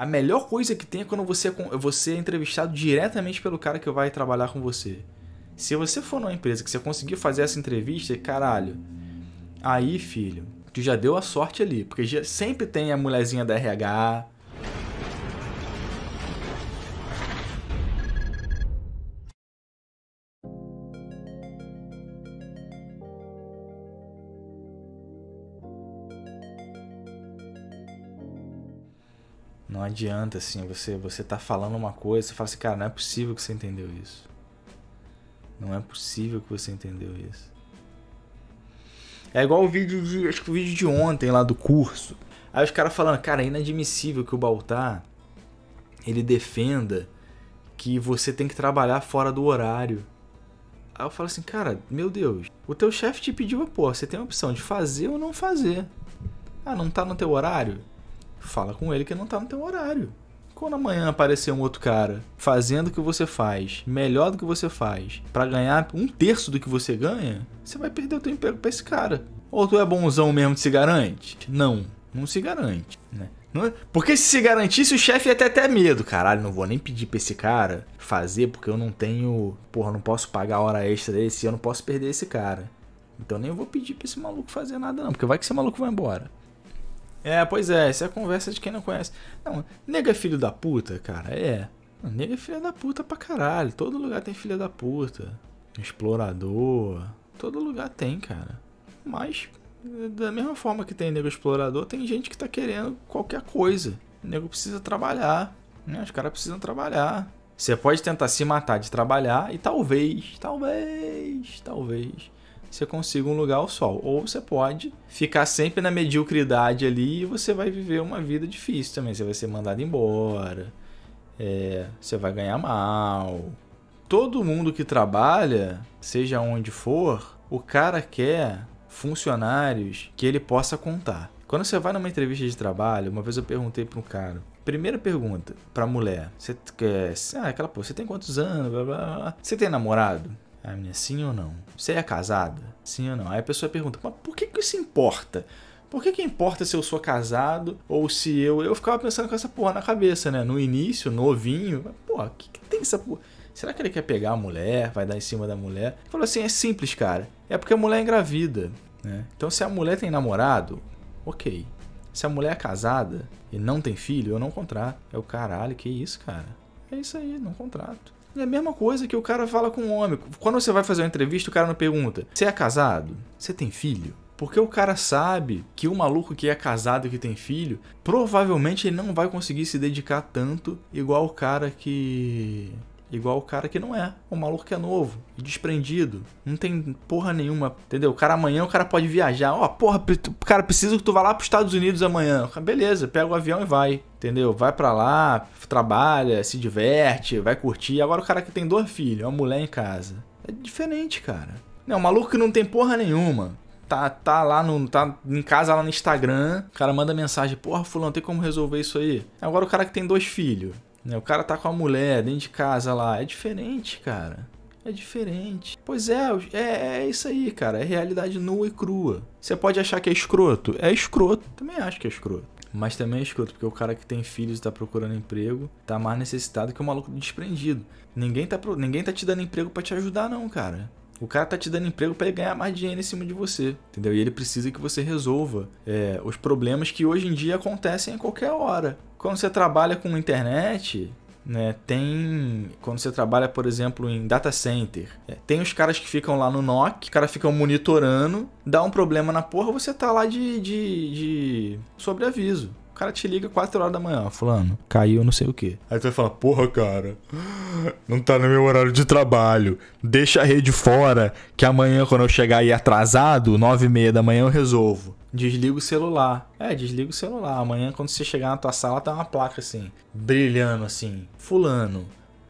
A melhor coisa que tem é quando você, é você é entrevistado diretamente pelo cara que vai trabalhar com você. Se você for numa empresa que você conseguir fazer essa entrevista, caralho, aí, filho, tu já deu a sorte ali. Porque já, sempre tem a mulherzinha da RH, Não adianta, assim, você, você tá falando uma coisa, você fala assim, cara, não é possível que você entendeu isso. Não é possível que você entendeu isso. É igual o vídeo de, acho que o vídeo de ontem lá do curso. Aí os caras falando, cara, é inadmissível que o Baltar ele defenda que você tem que trabalhar fora do horário. Aí eu falo assim, cara, meu Deus, o teu chefe te pediu a porra, você tem a opção de fazer ou não fazer. Ah, não tá no teu horário? Fala com ele que não tá no teu horário. Quando amanhã aparecer um outro cara fazendo o que você faz, melhor do que você faz, para ganhar um terço do que você ganha, você vai perder o teu emprego pra esse cara. Ou tu é bonzão mesmo que se garante? Não, não se garante, né? É? Porque se se garantisse, o chefe ia ter até medo. Caralho, não vou nem pedir pra esse cara fazer, porque eu não tenho. Porra, não posso pagar a hora extra desse, eu não posso perder esse cara. Então nem vou pedir pra esse maluco fazer nada, não, porque vai que esse maluco vai embora. É, pois é, essa é a conversa de quem não conhece. Não, nega é filho da puta, cara, é. nega é filho da puta pra caralho. Todo lugar tem filha da puta. Explorador. Todo lugar tem, cara. Mas, da mesma forma que tem nego explorador, tem gente que tá querendo qualquer coisa. O nego precisa trabalhar. Né? Os caras precisam trabalhar. Você pode tentar se matar de trabalhar e talvez, talvez, talvez você consiga um lugar ao sol. Ou você pode ficar sempre na mediocridade ali e você vai viver uma vida difícil também. Você vai ser mandado embora, é, você vai ganhar mal. Todo mundo que trabalha, seja onde for, o cara quer funcionários que ele possa contar. Quando você vai numa entrevista de trabalho, uma vez eu perguntei para um cara, Primeira pergunta para mulher. Você quer. Ah, aquela você tem quantos anos? Blá, blá, blá. Você tem namorado? Ah, a menina, sim ou não? Você é casada? Sim ou não? Aí a pessoa pergunta, mas por que, que isso importa? Por que, que importa se eu sou casado ou se eu. Eu ficava pensando com essa porra na cabeça, né? No início, novinho. Mas, porra, o que, que tem essa porra? Será que ele quer pegar a mulher? Vai dar em cima da mulher? Ele falou assim: é simples, cara. É porque a mulher é engravida. Né? Então, se a mulher tem namorado, ok. Se a mulher é casada e não tem filho, eu não contrato. É o caralho, que isso, cara? É isso aí, não contrato. É a mesma coisa que o cara fala com um homem. Quando você vai fazer uma entrevista, o cara não pergunta: Você é casado? Você tem filho? Porque o cara sabe que o maluco que é casado e que tem filho, provavelmente ele não vai conseguir se dedicar tanto igual o cara que Igual o cara que não é. O maluco que é novo, desprendido. Não tem porra nenhuma. Entendeu? O cara amanhã, o cara pode viajar. Ó, oh, porra, cara, precisa que tu vá lá pros Estados Unidos amanhã. Beleza, pega o avião e vai. Entendeu? Vai pra lá, trabalha, se diverte, vai curtir. Agora o cara que tem dois filhos, uma mulher em casa. É diferente, cara. Não, o maluco que não tem porra nenhuma tá, tá lá no, tá em casa lá no Instagram, o cara manda mensagem, porra, fulano, tem como resolver isso aí? Agora o cara que tem dois filhos, né? O cara tá com a mulher dentro de casa lá. É diferente, cara. É diferente. Pois é, é, é, isso aí, cara. É realidade nua e crua. Você pode achar que é escroto? É escroto. Também acho que é escroto. Mas também é escroto, porque o cara que tem filhos e tá procurando emprego tá mais necessitado que o maluco desprendido. Ninguém tá, ninguém tá te dando emprego para te ajudar, não, cara. O cara tá te dando emprego para ele ganhar mais dinheiro em cima de você, entendeu? E ele precisa que você resolva é, os problemas que hoje em dia acontecem a qualquer hora. Quando você trabalha com internet, né, tem quando você trabalha, por exemplo, em data center, é, tem os caras que ficam lá no NOC, os caras ficam monitorando, dá um problema na porra, você tá lá de, de, de sobreaviso cara te liga 4 horas da manhã, fulano, caiu não sei o quê. Aí tu vai falar, porra, cara, não tá no meu horário de trabalho. Deixa a rede fora, que amanhã, quando eu chegar aí atrasado, 9 e meia da manhã, eu resolvo. Desliga o celular. É, desliga o celular. Amanhã, quando você chegar na tua sala, tá uma placa assim, brilhando assim. Fulano,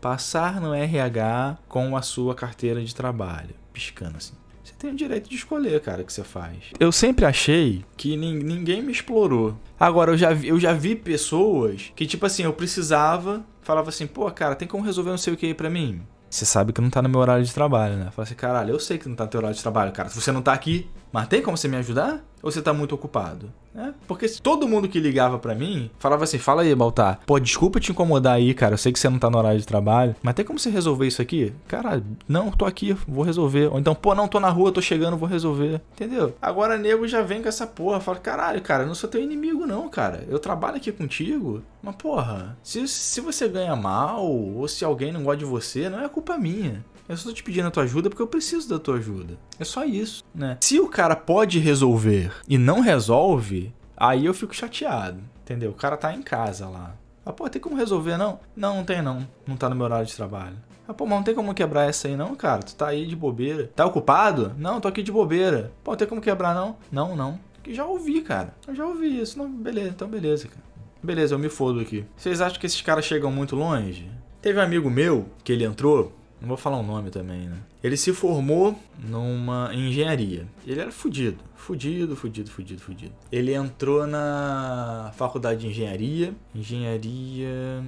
passar no RH com a sua carteira de trabalho. Piscando assim. Você tem o direito de escolher, cara, o que você faz. Eu sempre achei que ninguém me explorou. Agora, eu já, vi, eu já vi pessoas que, tipo assim, eu precisava, falava assim, pô, cara, tem como resolver não sei o que aí pra mim? Você sabe que não tá no meu horário de trabalho, né? Fala assim, caralho, eu sei que não tá no teu horário de trabalho, cara. Se você não tá aqui, mas tem como você me ajudar? ou você tá muito ocupado? É, porque todo mundo que ligava para mim falava assim: fala aí, Baltar, pô, desculpa te incomodar aí, cara. Eu sei que você não tá no horário de trabalho, mas tem como você resolver isso aqui? Cara, não, tô aqui, vou resolver. Ou então, pô, não, tô na rua, tô chegando, vou resolver. Entendeu? Agora nego já vem com essa porra, fala: caralho, cara, não sou teu inimigo, não, cara. Eu trabalho aqui contigo, mas porra, se, se você ganha mal ou se alguém não gosta de você, não é culpa minha. Eu só tô te pedindo a tua ajuda porque eu preciso da tua ajuda. É só isso, né? Se o cara pode resolver e não resolve, aí eu fico chateado, entendeu? O cara tá em casa lá. Ah, pô, tem como resolver, não? Não, não tem não. Não tá no meu horário de trabalho. Ah, pô, mas não tem como quebrar essa aí, não, cara. Tu tá aí de bobeira. Tá ocupado? Não, tô aqui de bobeira. Pô, tem como quebrar, não? Não, não. já ouvi, cara. Eu já ouvi isso. Não, beleza, então beleza, cara. Beleza, eu me fodo aqui. Vocês acham que esses caras chegam muito longe? Teve um amigo meu que ele entrou não vou falar o nome também, né? Ele se formou numa engenharia. Ele era fudido. Fudido, fudido, fudido, fudido. Ele entrou na faculdade de engenharia. Engenharia.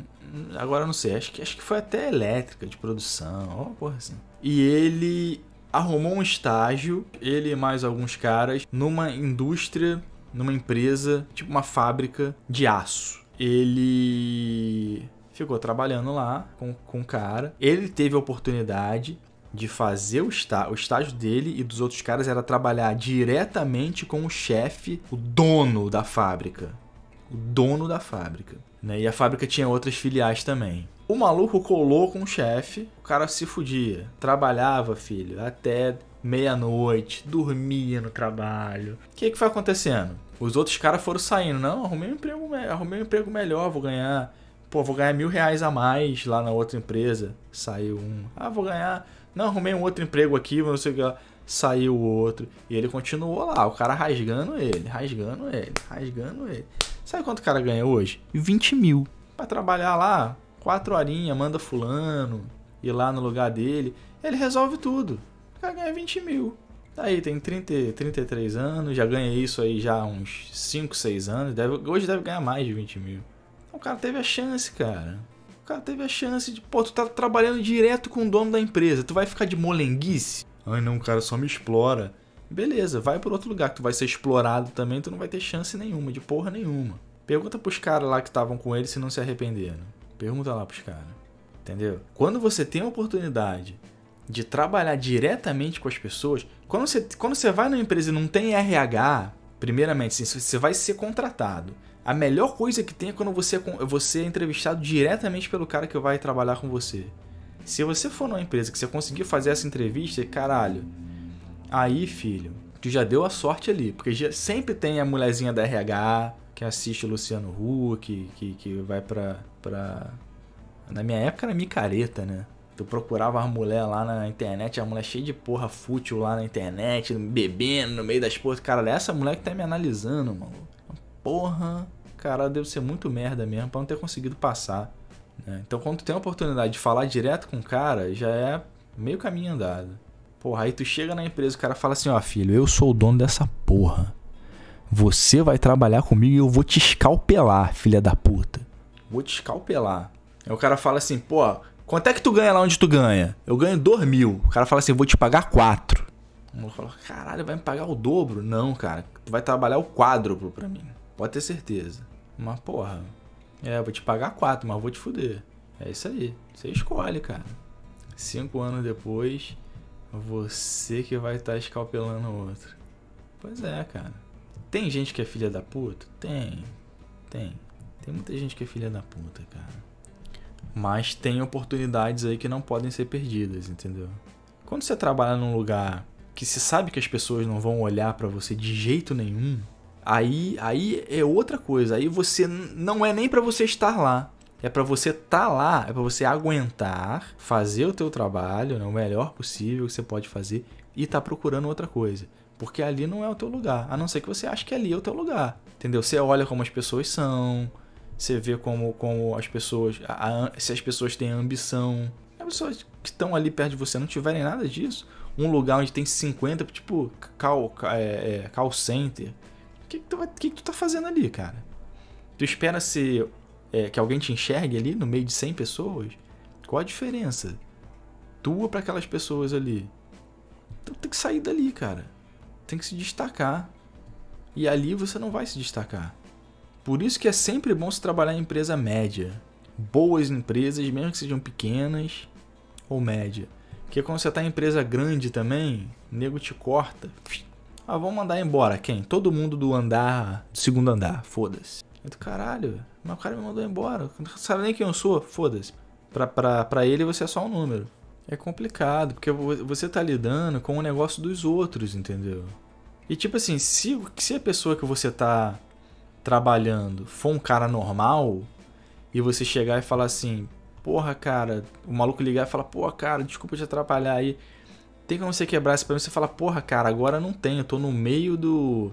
Agora não sei, acho que, acho que foi até elétrica, de produção, ó, porra assim. E ele arrumou um estágio, ele e mais alguns caras, numa indústria, numa empresa, tipo uma fábrica de aço. Ele ficou trabalhando lá com, com o cara. Ele teve a oportunidade de fazer o, está, o estágio dele e dos outros caras era trabalhar diretamente com o chefe, o dono da fábrica. O dono da fábrica. Né? E a fábrica tinha outras filiais também. O maluco colou com o chefe, o cara se fudia. Trabalhava, filho, até meia-noite, dormia no trabalho. O que, que foi acontecendo? Os outros caras foram saindo. Não, arrumei um emprego, arrumei um emprego melhor, vou ganhar pô, vou ganhar mil reais a mais lá na outra empresa. Saiu um. Ah, vou ganhar. Não, arrumei um outro emprego aqui, não sei o que Saiu o outro. E ele continuou lá, o cara rasgando ele, rasgando ele, rasgando ele. Sabe quanto o cara ganha hoje? 20 mil. Pra trabalhar lá, quatro horinhas, manda fulano, ir lá no lugar dele. Ele resolve tudo. O cara ganha 20 mil. Tá aí tem 30, 33 anos, já ganha isso aí já há uns 5, 6 anos. Deve, hoje deve ganhar mais de 20 mil. O cara teve a chance, cara. O cara teve a chance de, pô, tu tá trabalhando direto com o dono da empresa, tu vai ficar de molenguice? Ai não, o cara só me explora. Beleza, vai para outro lugar que tu vai ser explorado também, tu não vai ter chance nenhuma, de porra nenhuma. Pergunta pros caras lá que estavam com ele se não se arrependeram. Pergunta lá pros caras. Entendeu? Quando você tem a oportunidade de trabalhar diretamente com as pessoas, quando você, quando você vai numa empresa e não tem RH, primeiramente, assim, você vai ser contratado. A melhor coisa que tem é quando você, é você é entrevistado diretamente pelo cara que vai trabalhar com você. Se você for numa empresa que você conseguir fazer essa entrevista, caralho, aí, filho, tu já deu a sorte ali. Porque já, sempre tem a mulherzinha da RH que assiste o Luciano Huck, que, que vai pra, pra. Na minha época era micareta, né? Tu procurava as mulher lá na internet, a mulher cheia de porra fútil lá na internet, bebendo no meio das porras. Cara, essa mulher que tá me analisando, mano. Porra cara, ela deve ser muito merda mesmo para não ter conseguido passar. Né? Então, quando tu tem a oportunidade de falar direto com o cara, já é meio caminho andado. Porra, aí tu chega na empresa o cara fala assim: ó, oh, filho, eu sou o dono dessa porra. Você vai trabalhar comigo e eu vou te escalpelar, filha da puta. Vou te escalpelar. Aí o cara fala assim: pô, quanto é que tu ganha lá onde tu ganha? Eu ganho 2 mil. O cara fala assim: vou te pagar 4. O maluco fala: caralho, vai me pagar o dobro? Não, cara, tu vai trabalhar o quádruplo pra mim. Pode ter certeza. Mas, porra, é, vou te pagar quatro, mas vou te fuder. É isso aí. Você escolhe, cara. Cinco anos depois, você que vai estar tá escalpelando o outro. Pois é, cara. Tem gente que é filha da puta? Tem. Tem. Tem muita gente que é filha da puta, cara. Mas tem oportunidades aí que não podem ser perdidas, entendeu? Quando você trabalha num lugar que se sabe que as pessoas não vão olhar para você de jeito nenhum, Aí, aí é outra coisa. Aí você não é nem para você estar lá. É para você estar tá lá, é para você aguentar, fazer o teu trabalho, né, o melhor possível que você pode fazer e tá procurando outra coisa. Porque ali não é o teu lugar. A não ser que você ache que ali é o teu lugar. Entendeu? Você olha como as pessoas são, você vê como, como as pessoas. A, se as pessoas têm ambição. As pessoas que estão ali perto de você não tiverem nada disso. Um lugar onde tem 50, tipo, call, é, é, call center, que, que, tu, que, que tu tá fazendo ali, cara? Tu espera se é, que alguém te enxergue ali no meio de 100 pessoas? Qual a diferença tua para aquelas pessoas ali? Então tem que sair dali, cara. Tem que se destacar. E ali você não vai se destacar. Por isso que é sempre bom se trabalhar em empresa média. Boas empresas, mesmo que sejam pequenas ou média. Porque quando você tá em empresa grande também, o nego te corta. Ah, vamos mandar embora. Quem? Todo mundo do andar, do segundo andar, foda-se. Caralho, mas o cara me mandou embora. Não sabe nem quem eu sou, foda-se. Pra, pra, pra ele você é só um número. É complicado, porque você tá lidando com o negócio dos outros, entendeu? E tipo assim, se, se a pessoa que você tá trabalhando for um cara normal, e você chegar e falar assim, porra, cara, o maluco ligar e falar, pô, cara, desculpa te atrapalhar aí. Tem como você quebrar esse problema? Você fala, porra, cara, agora não tem. Eu tô no meio do.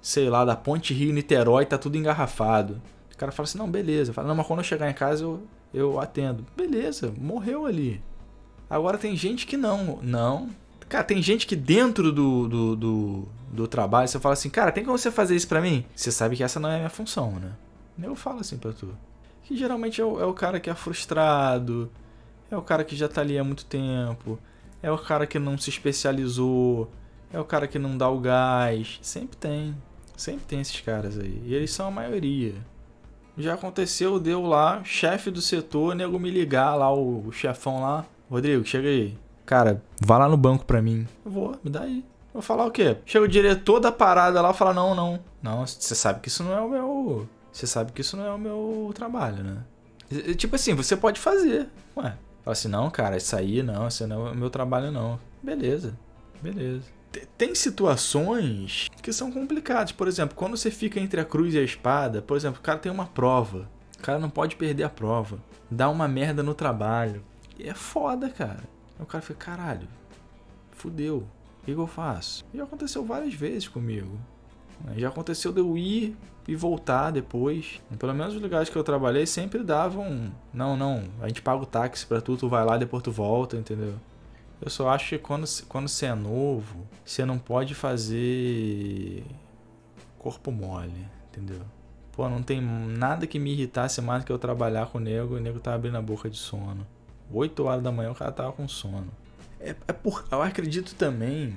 Sei lá, da Ponte Rio-Niterói, tá tudo engarrafado. O cara fala assim: não, beleza. Fala, não, mas quando eu chegar em casa eu, eu atendo. Beleza, morreu ali. Agora tem gente que não. Não. Cara, tem gente que dentro do, do, do, do trabalho você fala assim: cara, tem como você fazer isso pra mim? Você sabe que essa não é a minha função, né? Eu falo assim pra tu. Que geralmente é o, é o cara que é frustrado, é o cara que já tá ali há muito tempo é o cara que não se especializou. É o cara que não dá o gás. Sempre tem. Sempre tem esses caras aí. E eles são a maioria. Já aconteceu, deu lá, chefe do setor, nego me ligar lá, o, o chefão lá. Rodrigo, chega aí. Cara, vá lá no banco pra mim. Eu vou, me dá aí. Vou falar o quê? Chega o diretor da parada lá e fala: não, não. Não, você sabe que isso não é o meu. Você sabe que isso não é o meu trabalho, né? Tipo assim, você pode fazer. Ué, Fala assim, não, cara, isso aí não, isso não é o meu trabalho não. Beleza, beleza. Tem situações que são complicadas. Por exemplo, quando você fica entre a cruz e a espada, por exemplo, o cara tem uma prova. O cara não pode perder a prova. Dá uma merda no trabalho. E é foda, cara. o cara fica, caralho, fudeu. O que, que eu faço? E aconteceu várias vezes comigo. Né? Já aconteceu de eu ir e voltar depois. Pelo menos os lugares que eu trabalhei sempre davam. Não, não, a gente paga o táxi pra tu, tu vai lá, depois tu volta, entendeu? Eu só acho que quando, quando você é novo, você não pode fazer corpo mole, entendeu? Pô, não tem nada que me irritasse mais que eu trabalhar com o nego e o nego tá abrindo a boca de sono. 8 horas da manhã o cara tava com sono. É, é por, eu acredito também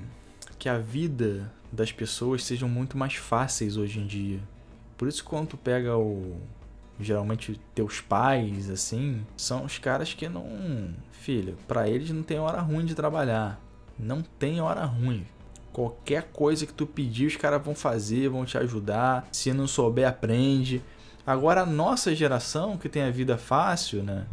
que a vida das pessoas sejam muito mais fáceis hoje em dia. Por isso quando tu pega o geralmente teus pais assim, são os caras que não, filha para eles não tem hora ruim de trabalhar. Não tem hora ruim. Qualquer coisa que tu pedir, os caras vão fazer, vão te ajudar. Se não souber, aprende. Agora a nossa geração que tem a vida fácil, né?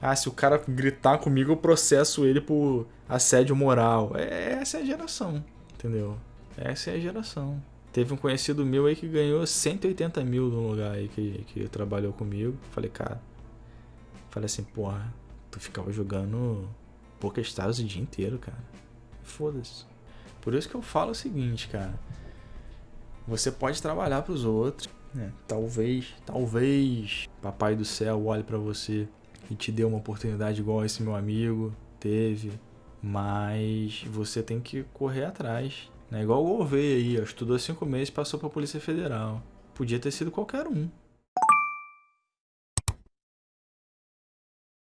Ah, se o cara gritar comigo, eu processo ele por assédio moral. É, essa é a geração entendeu? Essa é a geração. Teve um conhecido meu aí que ganhou 180 mil num lugar aí que, que trabalhou comigo. Falei, cara. Falei assim, porra, tu ficava jogando Pokéstars o dia inteiro, cara. Foda-se. Por isso que eu falo o seguinte, cara. Você pode trabalhar para os outros, né? Talvez, talvez Papai do Céu olhe para você e te dê uma oportunidade igual esse meu amigo teve mas você tem que correr atrás. Né? Igual o Gouveia aí, ó, estudou cinco meses e passou para a Polícia Federal. Podia ter sido qualquer um.